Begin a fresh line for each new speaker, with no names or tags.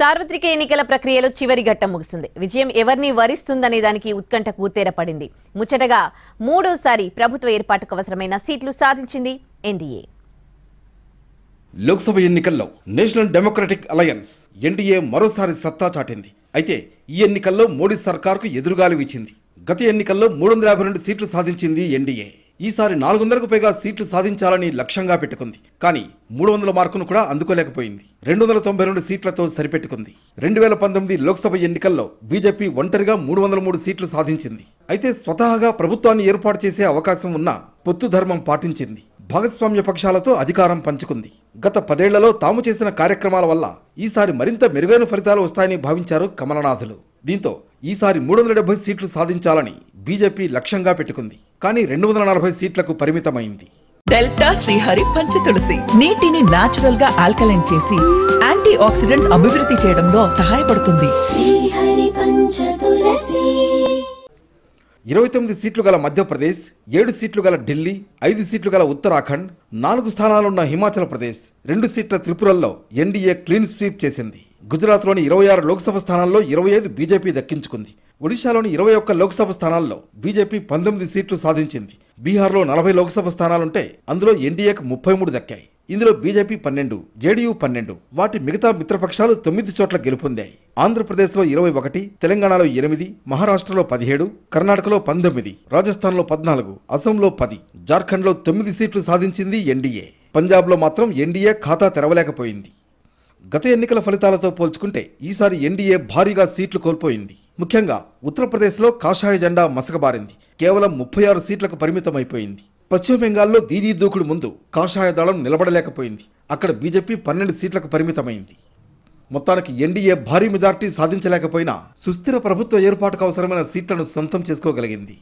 సార్వత్రిక ఎన్నికల ప్రక్రియలో చివరి ఘట్టం ముగిసింది విజయం ఎవరిని వరిస్తుందనే దానికి ఉత్కంఠ కూతేరపడింది ముచ్చటగా మూడోసారి ప్రభుత్వ ఏర్పాటుకు అవసరమైన సీట్లు సాధించింది ఎన్డీఏ లోక్సభ ఎన్నికల్లో నేషనల్ డెమోక్రటిక్ అలయన్స్ ఎన్డీఏ మరోసారి సత్తా చాటింది అయితే ఈ ఎన్నికల్లో మోడీ సర్కార్కు ఎదురుగాలు ఇచ్చింది గత ఎన్నికల్లో మూడు వందల యాభై రెండు సీట్లు సాధించింది ఎన్డీఏ ఈసారి నాలుగు వందలకు పైగా సీట్లు సాధించాలని లక్ష్యంగా పెట్టుకుంది కానీ మూడు వందల మార్కును కూడా అందుకోలేకపోయింది రెండు వందల తొంభై రెండు సీట్లతో సరిపెట్టుకుంది రెండు వేల పంతొమ్మిది లోక్సభ ఎన్నికల్లో బీజేపీ ఒంటరిగా మూడు వందల మూడు సీట్లు సాధించింది అయితే స్వతహాగా ప్రభుత్వాన్ని ఏర్పాటు చేసే అవకాశం ఉన్న పొత్తు ధర్మం పాటించింది భాగస్వామ్య పక్షాలతో అధికారం పంచుకుంది గత పదేళ్లలో తాము చేసిన కార్యక్రమాల వల్ల ఈసారి మరింత మెరుగైన ఫలితాలు వస్తాయని భావించారు కమలనాథులు దీంతో ఈసారి మూడు వందల డెబ్బై సీట్లు సాధించాలని బీజేపీ లక్ష్యంగా పెట్టుకుంది కానీ రెండు వందల నలభై సీట్లకు పరిమితమైంది డెల్టా శ్రీహరి పంచ తులసి నీటిని నాచురల్ గా ఆల్కలైన్ చేసి యాంటీ ఆక్సిడెంట్స్ అభివృద్ధి చేయడంలో సహాయపడుతుంది ఇరవై తొమ్మిది సీట్లు గల మధ్యప్రదేశ్ ఏడు సీట్లు గల ఢిల్లీ ఐదు సీట్లు గల ఉత్తరాఖండ్ నాలుగు స్థానాలున్న హిమాచల్ ప్రదేశ్ రెండు సీట్ల త్రిపురల్లో ఎన్డీఏ క్లీన్ స్వీప్ చేసింది గుజరాత్లోని ఇరవై ఆరు లోక్సభ స్థానాల్లో ఇరవై ఐదు బీజేపీ దక్కించుకుంది ఒడిశాలోని ఇరవై ఒక్క లోక్సభ స్థానాల్లో బీజేపీ పంతొమ్మిది సీట్లు సాధించింది బీహార్లో నలభై లోక్సభ స్థానాలుంటే అందులో ఎన్డీఏకు ముప్పై మూడు దక్కాయి ఇందులో బీజేపీ పన్నెండు జేడీయూ పన్నెండు వాటి మిగతా మిత్రపక్షాలు తొమ్మిది చోట్ల గెలుపొందాయి ఆంధ్రప్రదేశ్లో ఇరవై ఒకటి తెలంగాణలో ఎనిమిది మహారాష్ట్రలో పదిహేడు కర్ణాటకలో పంతొమ్మిది రాజస్థాన్లో పద్నాలుగు అసోంలో పది జార్ఖండ్లో తొమ్మిది సీట్లు సాధించింది ఎన్డీఏ పంజాబ్లో మాత్రం ఎన్డీఏ ఖాతా తెరవలేకపోయింది గత ఎన్నికల ఫలితాలతో పోల్చుకుంటే ఈసారి ఎన్డీఏ భారీగా సీట్లు కోల్పోయింది ముఖ్యంగా ఉత్తరప్రదేశ్లో కాషాయ జెండా మసకబారింది కేవలం ముప్పై ఆరు సీట్లకు పరిమితమైపోయింది పశ్చిమ బెంగాల్లో దీదీ దూకుడు ముందు కాషాయ దళం నిలబడలేకపోయింది అక్కడ బీజేపీ పన్నెండు సీట్లకు పరిమితమైంది మొత్తానికి ఎన్డీఏ భారీ మెజార్టీ సాధించలేకపోయినా సుస్థిర ప్రభుత్వ ఏర్పాటుకు అవసరమైన సీట్లను సొంతం చేసుకోగలిగింది